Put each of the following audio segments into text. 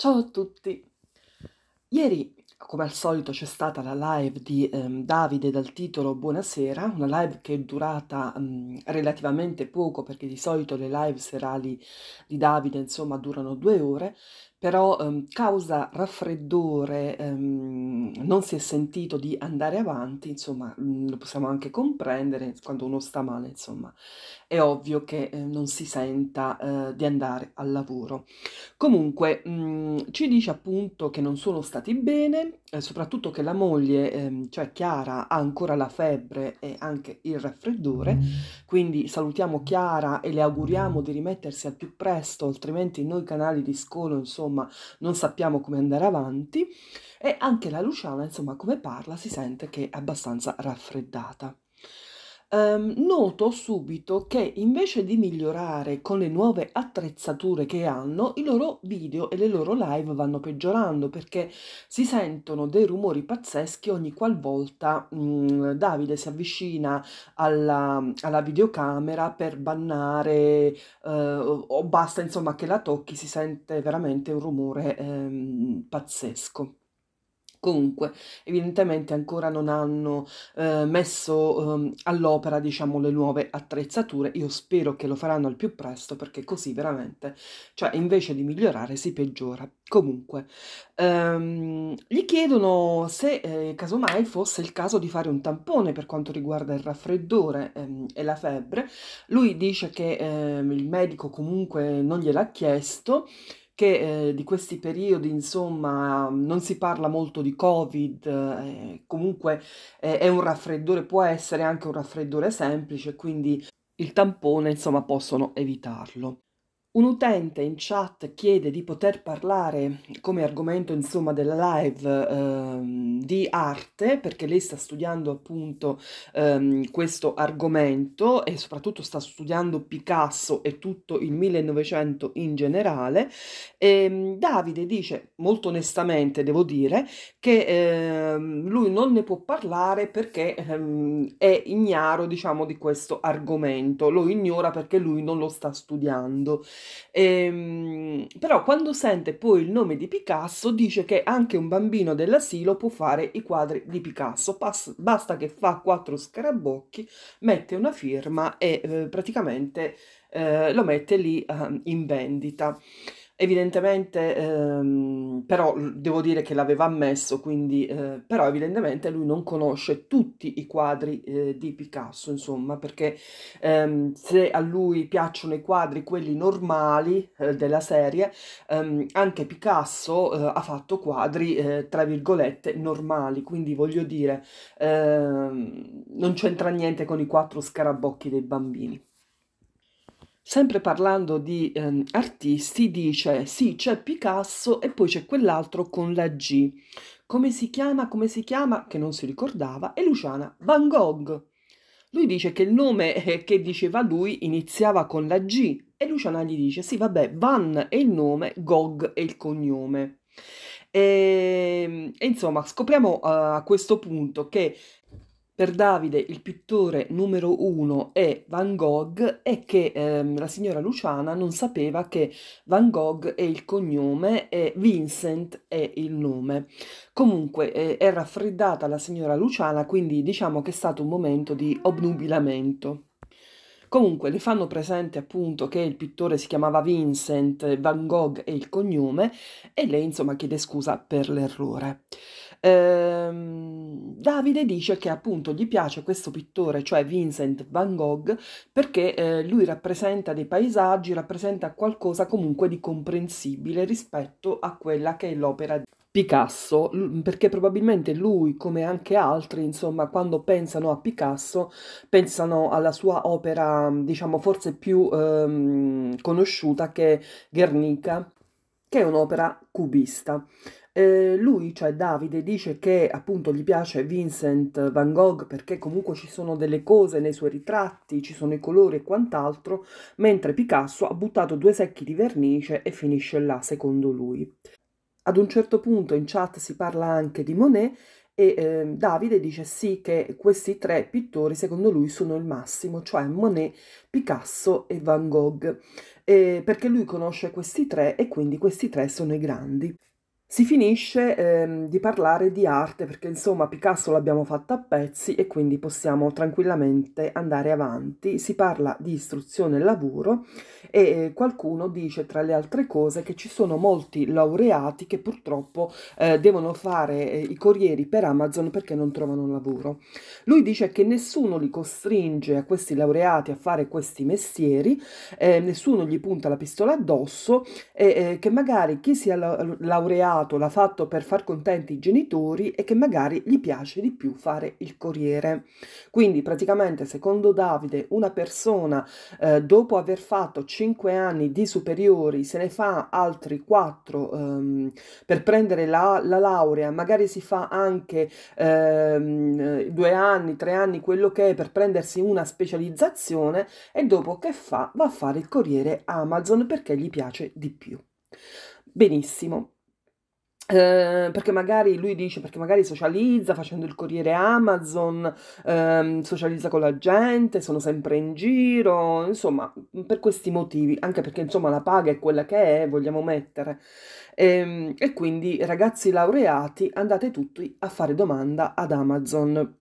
Ciao a tutti! Ieri, come al solito, c'è stata la live di ehm, Davide dal titolo Buonasera, una live che è durata mh, mhmm, relativamente poco perché di solito le live serali di Davide, insomma, durano due ore però ehm, causa raffreddore, ehm, non si è sentito di andare avanti, insomma, mm, lo possiamo anche comprendere quando uno sta male, insomma, è ovvio che eh, non si senta eh, di andare al lavoro. Comunque mh, mm, ci dice appunto che non sono stati bene, eh, soprattutto che la moglie, ehm, cioè Chiara, ha ancora la febbre e anche il raffreddore, mm. quindi salutiamo Chiara e le auguriamo di rimettersi al più presto, altrimenti noi canali di scolo, insomma, insomma non sappiamo come andare avanti e anche la Luciana, insomma come parla, si sente che è abbastanza raffreddata ehm, noto subito che invece di migliorare con le nuove attrezzature che hanno, i loro video e le loro live vanno peggiorando perché si sentono dei rumori pazzeschi ogni qualvolta mh, mm, Davide si avvicina alla, alla videocamera per bannare eh, o basta insomma che la tocchi, si sente veramente un rumore ehm, pazzesco. Comunque, evidentemente ancora non hanno eh, messo eh, all'opera, diciamo, le nuove attrezzature. Io spero che lo faranno al più presto perché così veramente, cioè, invece di migliorare si peggiora. Comunque, ehm, gli chiedono se eh, casomai fosse il caso di fare un tampone per quanto riguarda il raffreddore ehm, e la febbre. Lui dice che ehm, il medico comunque non gliel'ha chiesto che eh, di questi periodi, insomma, non si parla molto di Covid, eh, comunque eh, è un raffreddore, può essere anche un raffreddore semplice, quindi il tampone, insomma, possono evitarlo. Un utente in chat chiede di poter parlare come argomento insomma della live ehm, di arte perché lei sta studiando appunto ehm, questo argomento e soprattutto sta studiando Picasso e tutto il 1900 in generale. E, ehm, Davide dice molto onestamente devo dire che ehm, lui non ne può parlare perché ehm, è ignaro diciamo di questo argomento, lo ignora perché lui non lo sta studiando. Ehm, però quando sente poi il nome di Picasso dice che anche un bambino dell'asilo può fare i quadri di Picasso, Pas basta che fa quattro scarabocchi, mette una firma e eh, praticamente eh, lo mette lì eh, in vendita. Evidentemente, ehm, però devo dire che l'aveva ammesso, quindi, eh, però evidentemente lui non conosce tutti i quadri eh, di Picasso, insomma, perché ehm, se a lui piacciono i quadri, quelli normali eh, della serie, ehm, anche Picasso eh, ha fatto quadri, eh, tra virgolette, normali, quindi voglio dire, ehm, non c'entra niente con i quattro scarabocchi dei bambini sempre parlando di ehm, artisti, dice sì, c'è Picasso e poi c'è quell'altro con la G. Come si chiama, come si chiama, che non si ricordava, è Luciana Van Gogh. Lui dice che il nome eh, che diceva lui iniziava con la G e Luciana gli dice sì, vabbè, Van è il nome, Gog è il cognome. E, ehm, e insomma, scopriamo uh, a questo punto che per Davide il pittore numero uno è Van Gogh e che ehm, la signora Luciana non sapeva che Van Gogh è il cognome e Vincent è il nome. Comunque eh, è raffreddata la signora Luciana, quindi diciamo che è stato un momento di obnubilamento. Comunque le fanno presente appunto che il pittore si chiamava Vincent, Van Gogh è il cognome e lei insomma chiede scusa per l'errore ehm, Davide dice che appunto gli piace questo pittore, cioè Vincent van Gogh, perché eh, lui rappresenta dei paesaggi, rappresenta qualcosa comunque di comprensibile rispetto a quella che è l'opera di... Picasso, perché probabilmente lui, come anche altri, insomma, quando pensano a Picasso, pensano alla sua opera, diciamo, forse più ehm, conosciuta che Guernica, che è un'opera cubista. Eh, lui, cioè Davide, dice che appunto gli piace Vincent Van Gogh perché comunque ci sono delle cose nei suoi ritratti, ci sono i colori e quant'altro, mentre Picasso ha buttato due secchi di vernice e finisce là, secondo lui. Ad un certo punto in chat si parla anche di Monet e eh, Davide dice sì che questi tre pittori secondo lui sono il massimo, cioè Monet, Picasso e Van Gogh, eh, perché lui conosce questi tre e quindi questi tre sono i grandi. Si finisce ehm, di parlare di arte perché insomma Picasso l'abbiamo fatta a pezzi e quindi possiamo tranquillamente andare avanti. Si parla di istruzione e lavoro e eh, qualcuno dice tra le altre cose che ci sono molti laureati che purtroppo eh, devono fare eh, i corrieri per Amazon perché non trovano un lavoro. Lui dice che nessuno li costringe a questi laureati a fare questi mestieri, eh, nessuno gli punta la pistola addosso e eh, che magari chi sia la- laureato sposato l'ha fatto per far contenti i genitori e che magari gli piace di più fare il corriere. Quindi praticamente secondo Davide una persona eh, dopo aver fatto 5 anni di superiori se ne fa altri 4 ehm, per prendere la, la, laurea, magari si fa anche ehm, due anni, tre anni, quello che è per prendersi una specializzazione e dopo che fa va a fare il corriere Amazon perché gli piace di più. Benissimo. Eh, perché magari lui dice perché magari socializza facendo il corriere Amazon, ehm, socializza con la gente, sono sempre in giro, insomma, per questi motivi, anche perché insomma la paga è quella che è, vogliamo mettere. E, ehm, e quindi ragazzi laureati, andate tutti a fare domanda ad Amazon.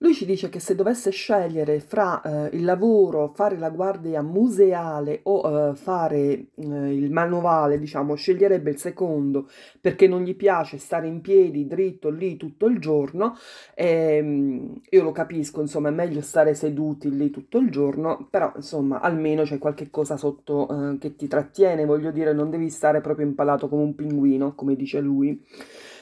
Lui ci dice che se dovesse scegliere fra eh, il lavoro, fare la guardia museale o eh, fare eh, il manovale, diciamo, sceglierebbe il secondo perché non gli piace stare in piedi dritto lì tutto il giorno. E, ehm, io lo capisco, insomma, è meglio stare seduti lì tutto il giorno, però insomma, almeno c'è qualche cosa sotto eh, che ti trattiene, voglio dire, non devi stare proprio impalato come un pinguino, come dice lui.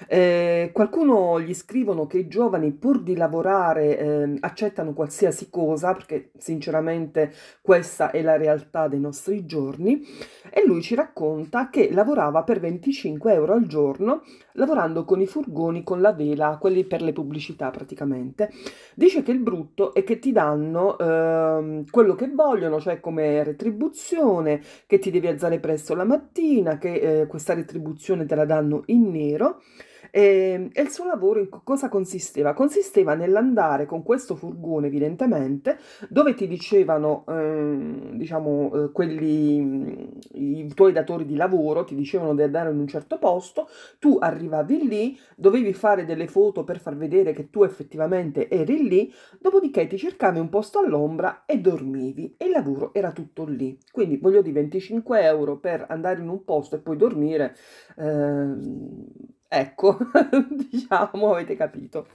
Eh, qualcuno gli scrivono che i giovani pur di lavorare eh, accettano qualsiasi cosa perché sinceramente questa è la realtà dei nostri giorni e lui ci racconta che lavorava per 25 euro al giorno lavorando con i furgoni con la vela, quelli per le pubblicità praticamente. Dice che il brutto è che ti danno eh, quello che vogliono, cioè come retribuzione, che ti devi alzare presto la mattina, che eh, questa retribuzione te la danno in nero e, ehm, e il suo lavoro in cosa consisteva? Consisteva nell'andare con questo furgone, evidentemente, dove ti dicevano, ehm, diciamo, eh, quelli, mm, i tuoi datori di lavoro, ti dicevano di andare in un certo posto, tu arrivavi lì, dovevi fare delle foto per far vedere che tu effettivamente eri lì, dopodiché ti cercavi un posto all'ombra e dormivi e il lavoro era tutto lì. Quindi voglio dire 25 euro per andare in un posto e poi dormire, eh, Ecco, diciamo, avete capito.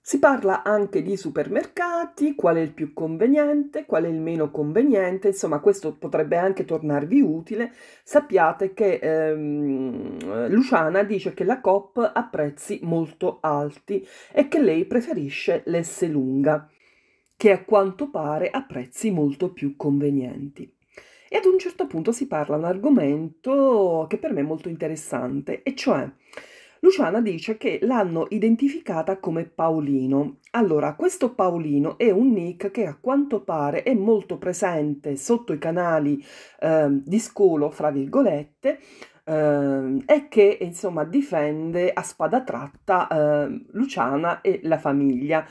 Si parla anche di supermercati, qual è il più conveniente, qual è il meno conveniente, insomma questo potrebbe anche tornarvi utile. Sappiate che ehm, Luciana dice che la COP ha prezzi molto alti e che lei preferisce l'S lunga, che a quanto pare ha prezzi molto più convenienti. E ad un certo punto si parla di un argomento che per me è molto interessante, e cioè Luciana dice che l'hanno identificata come Paolino. Allora, questo Paolino è un nick che a quanto pare è molto presente sotto i canali eh, di scolo, fra virgolette, eh, e che insomma difende a spada tratta eh, Luciana e la famiglia.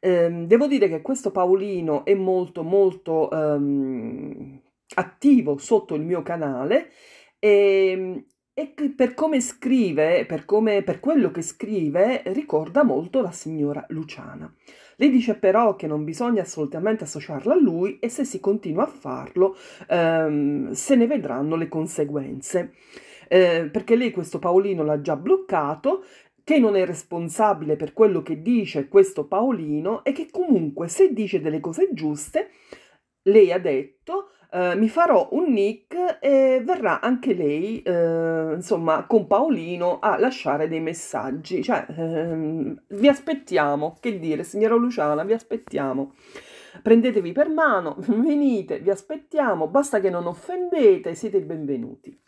Ehm, devo dire che questo Paolino è molto molto... Ehm, attivo sotto il mio canale ehm, e, e per come scrive, per, come, per quello che scrive, ricorda molto la signora Luciana. Lei dice però che non bisogna assolutamente associarla a lui e se si continua a farlo ehm, se ne vedranno le conseguenze. Eh, perché lei questo Paolino l'ha già bloccato che non è responsabile per quello che dice questo Paolino e che comunque se dice delle cose giuste, lei ha detto, Ehm, mi farò un nick e verrà anche lei, eh, insomma, con Paolino a lasciare dei messaggi. Cioè, ehm, vi aspettiamo, che dire, signora Luciana, vi aspettiamo prendetevi per mano, venite, vi aspettiamo, basta che non offendete, siete i benvenuti.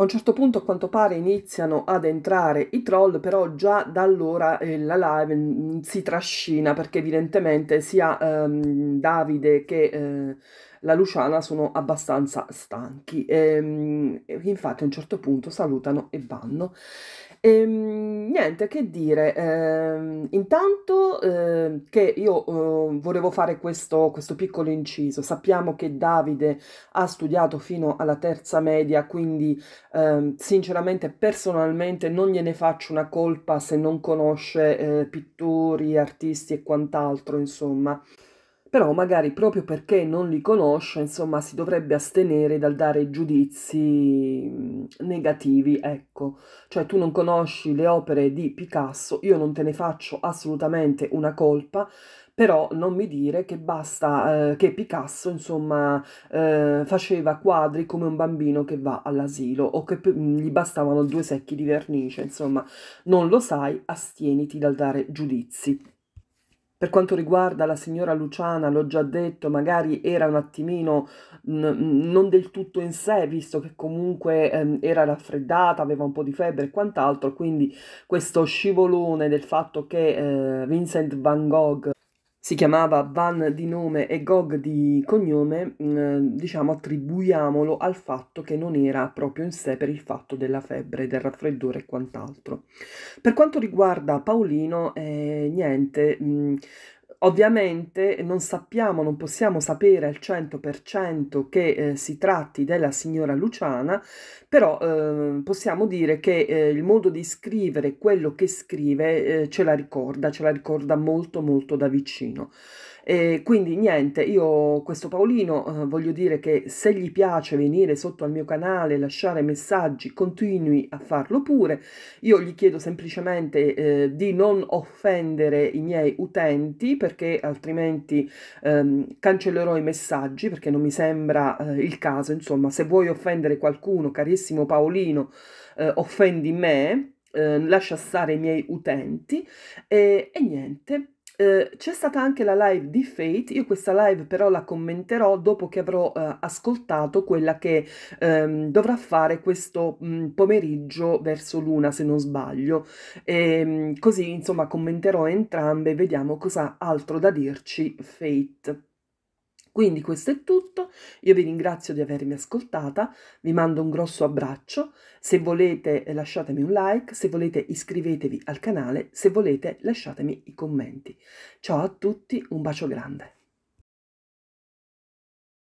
A un certo punto a quanto pare iniziano ad entrare i troll, però già da allora eh, la live mm, si trascina perché evidentemente sia ehm, Davide che eh, la Luciana sono abbastanza stanchi. Ehm, e, infatti a un certo punto salutano e vanno. E, ehm, niente che dire, eh, intanto eh, che io eh, volevo fare questo, questo piccolo inciso, sappiamo che Davide ha studiato fino alla terza media, quindi ehm, sinceramente personalmente non gliene faccio una colpa se non conosce eh, pittori, artisti e quant'altro, insomma però magari proprio perché non li conosce, insomma, si dovrebbe astenere dal dare giudizi negativi, ecco. Cioè tu non conosci le opere di Picasso, io non te ne faccio assolutamente una colpa, però non mi dire che basta eh, che Picasso, insomma, eh, faceva quadri come un bambino che va all'asilo o che gli bastavano due secchi di vernice, insomma, non lo sai, astieniti dal dare giudizi. Per quanto riguarda la signora Luciana, l'ho già detto, magari era un attimino non del tutto in sé, visto che comunque ehm, era raffreddata, aveva un po' di febbre e quant'altro, quindi questo scivolone del fatto che eh, Vincent van Gogh si chiamava Van di nome e Gog di cognome, mm, diciamo attribuiamolo al fatto che non era proprio in sé per il fatto della febbre, del raffreddore e quant'altro. Per quanto riguarda Paolino, eh, niente, mh, mm, Ovviamente non sappiamo, non possiamo sapere al 100% che eh, si tratti della signora Luciana, però eh, possiamo dire che eh, il modo di scrivere quello che scrive eh, ce la ricorda, ce la ricorda molto molto da vicino. E quindi niente, io questo Paolino eh, voglio dire che se gli piace venire sotto al mio canale, lasciare messaggi, continui a farlo pure. Io gli chiedo semplicemente eh, di non offendere i miei utenti perché altrimenti ehm, cancellerò i messaggi perché non mi sembra eh, il caso. Insomma, se vuoi offendere qualcuno, carissimo Paolino, eh, offendi me. Eh, lascia stare i miei utenti e, e niente Ehm, c'è stata anche la live di Fate, io questa live però la commenterò dopo che avrò eh, ascoltato quella che ehm, dovrà fare questo mh, mhmm, pomeriggio verso l'una se non sbaglio. E, ehm, così insomma commenterò entrambe e vediamo cosa altro da dirci Fate. Quindi questo è tutto, io vi ringrazio di avermi ascoltata, vi mando un grosso abbraccio, se volete eh, lasciatemi un like, se volete iscrivetevi al canale, se volete lasciatemi i commenti. Ciao a tutti, un bacio grande.